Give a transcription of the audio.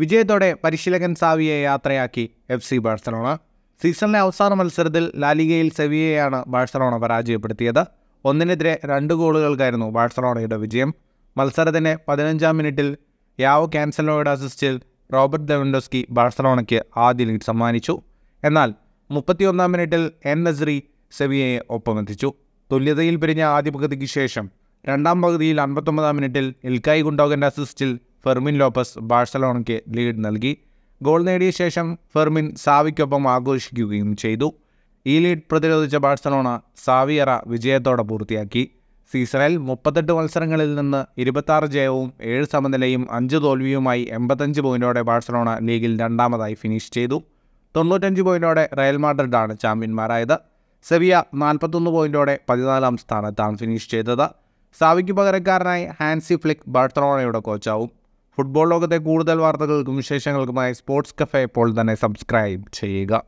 വിജയത്തോടെ പരിശീലകൻ സാവിയെ യാത്രയാക്കി എഫ് സി ബാഴ്സലോണ സീസണിലെ അവസാന മത്സരത്തിൽ ലാലിഗയിൽ സെവിയെയാണ് ബാഴ്സലോണ പരാജയപ്പെടുത്തിയത് ഒന്നിനെതിരെ രണ്ട് ഗോളുകൾക്കായിരുന്നു ബാഴ്സലോണയുടെ വിജയം മത്സരത്തിന് പതിനഞ്ചാം മിനിറ്റിൽ യാവോ ക്യാൻസലോയുടെ അസിസ്റ്റിൽ റോബർട്ട് ദവൻഡോസ്കി ബാഴ്സലോണയ്ക്ക് ആദ്യ ലീഡ് സമ്മാനിച്ചു എന്നാൽ മുപ്പത്തിയൊന്നാം മിനിറ്റിൽ എൻ നസ്രി സെവിയയെ ഒപ്പമെത്തിച്ചു തുല്യതയിൽ പിരിഞ്ഞ ആദ്യ പകുതിക്ക് ശേഷം രണ്ടാം പകുതിയിൽ അൻപത്തൊമ്പതാം മിനിറ്റിൽ ഇൽക്കായി ഗുണ്ടോഗൻ്റെ അസിസ്റ്റിൽ ഫെർമിൻ ലോപ്പസ് ബാഴ്സലോണയ്ക്ക് ലീഡ് നൽകി ഗോൾ നേടിയ ശേഷം ഫെർമിൻ സാവിക്കൊപ്പം ആഘോഷിക്കുകയും ചെയ്തു ഈ ലീഡ് പ്രതിരോധിച്ച ബാഴ്സലോണ സാവിയറ വിജയത്തോടെ പൂർത്തിയാക്കി സീസണിൽ മുപ്പത്തെട്ട് മത്സരങ്ങളിൽ നിന്ന് ഇരുപത്താറ് ജയവും ഏഴ് സമനിലയും അഞ്ച് തോൽവിയുമായി എൺപത്തഞ്ച് പോയിന്റോടെ ബാഴ്സലോണ ലീഗിൽ രണ്ടാമതായി ഫിനിഷ് ചെയ്തു തൊണ്ണൂറ്റഞ്ച് പോയിന്റോടെ റയൽ മാഡ്രിഡാണ് ചാമ്പ്യന്മാരായത് സെവിയ നാൽപ്പത്തൊന്ന് പോയിന്റോടെ പതിനാലാം സ്ഥാനത്താണ് ഫിനിഷ് ചെയ്തത് സാവിക്ക് പകരക്കാരനായി ഹാൻസി ഫ്ലിക് ബാഴ്സലോണയുടെ കോച്ചാവും ഫുട്ബോൾ ലോകത്തെ കൂടുതൽ വാർത്തകൾക്കും വിശേഷങ്ങൾക്കുമായി സ്പോർട്സ് കഫേ ഇപ്പോൾ തന്നെ സബ്സ്ക്രൈബ് ചെയ്യുക